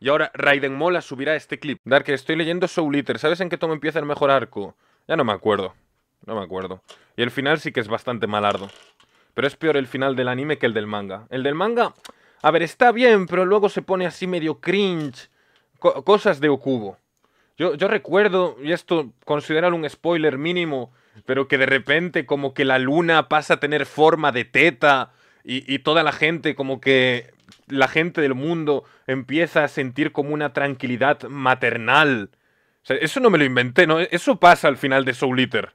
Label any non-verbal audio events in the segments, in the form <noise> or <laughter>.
Y ahora Raiden Mola subirá este clip. Dark, estoy leyendo Soul Eater. ¿Sabes en qué tomo empieza el mejor arco? Ya no me acuerdo. No me acuerdo. Y el final sí que es bastante malardo. Pero es peor el final del anime que el del manga. El del manga, a ver, está bien, pero luego se pone así medio cringe. cosas de Okubo. Yo, yo recuerdo, y esto considerar un spoiler mínimo, pero que de repente como que la luna pasa a tener forma de teta y toda la gente como que la gente del mundo empieza a sentir como una tranquilidad maternal. eso no me lo inventé, ¿no? Eso pasa al final de Soul Eater.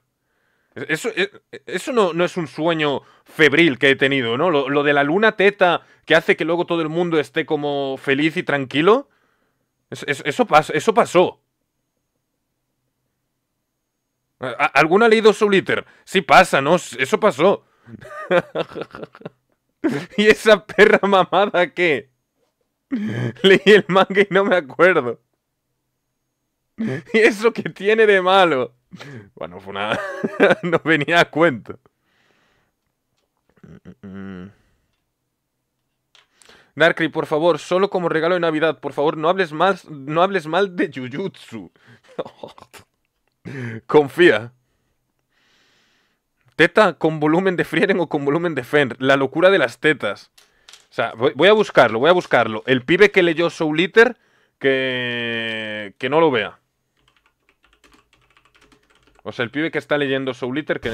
Eso, e, eso no, es un sueño febril que he tenido, ¿no? Lo, de la luna teta que hace que luego todo el mundo esté como feliz y tranquilo. Eso, pasa, eso pasó. ¿Alguna ha leído Soul Eater? Sí pasa, ¿no? Eso pasó. <laughs> <laughs> ¿Y esa perra mamada qué? Leí el manga y no me acuerdo. ¿Y eso que tiene de malo? Bueno, fue una... <laughs> no venía a cuento. Narcri, por favor, solo como regalo de Navidad, por favor, no hables más no hables mal de Jujutsu. <laughs> Confía. Teta con volumen de Frieren o con volumen de Fenn? La locura de las tetas. O sea, voy, a buscarlo, voy a buscarlo. El pibe que leyó Soul Eater, que, que no lo vea. O sea, el pibe que está leyendo Soul Eater, que,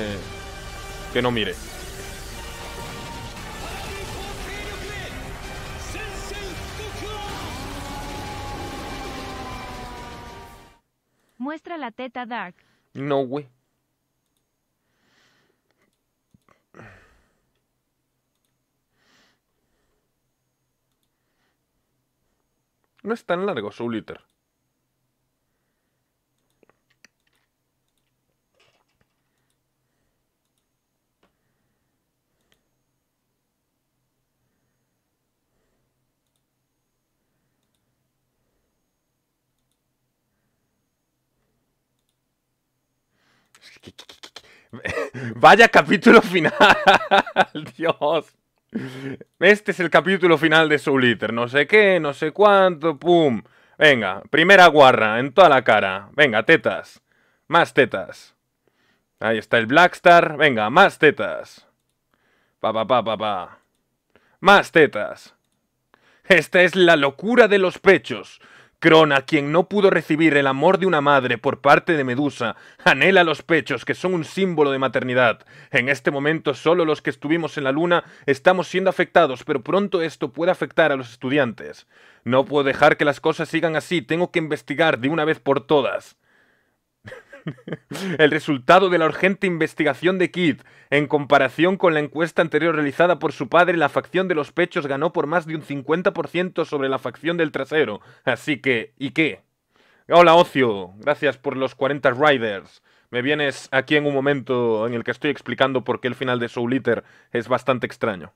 que no mire. Muestra la teta Dark. No, güey. No es tan largo su liter. <laughs> Vaya capítulo final, <laughs> Dios este es el capítulo final de Soul Eater. No sé qué, no sé cuánto, pum. Venga, primera guarra, en toda la cara. Venga, tetas. Más tetas. Ahí está el Blackstar. Venga, más tetas. Pa, pa, pa, pa, pa. Más tetas. Esta es la locura de los pechos. Crona, quien no pudo recibir el amor de una madre por parte de Medusa, anhela los pechos que son un símbolo de maternidad. En este momento solo los que estuvimos en la luna estamos siendo afectados, pero pronto esto puede afectar a los estudiantes. No puedo dejar que las cosas sigan así, tengo que investigar de una vez por todas. <laughs> El resultado de la urgente investigación de Kid. en comparación con la encuesta anterior realizada por su padre, la facción de los pechos ganó por más de un 50% sobre la facción del trasero. Así que, ¿y qué? Hola, Ocio. Gracias por los 40 Riders. Me vienes aquí en un momento en el que estoy explicando por qué el final de Soul Eater es bastante extraño.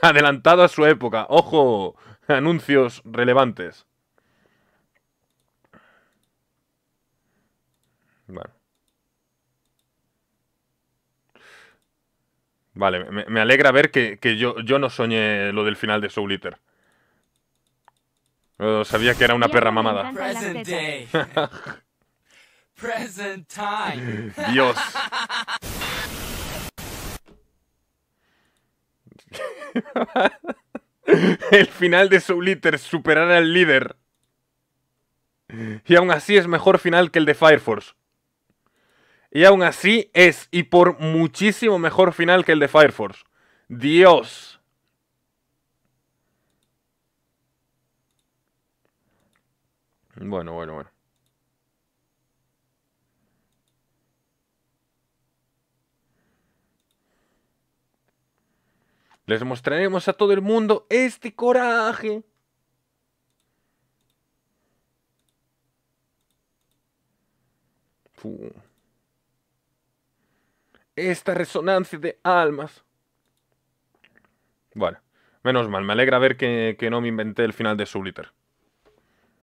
Adelantado a su época. Ojo, anuncios relevantes. Vale, me, alegra ver que, yo, yo, no soñé lo del final de Soul Eater. sabía que era una perra mamada. <laughs> Present time. Dios. <laughs> El final de Soul Eater superará al líder. Y aún así es mejor final que el de Fire Force. Y aún así es, y por muchísimo mejor final que el de Fire Force. Dios. Bueno, bueno, bueno. Les mostraremos a todo el mundo este coraje esta resonancia de almas. Bueno, menos mal, me alegra ver que, no me inventé el final de Subliter.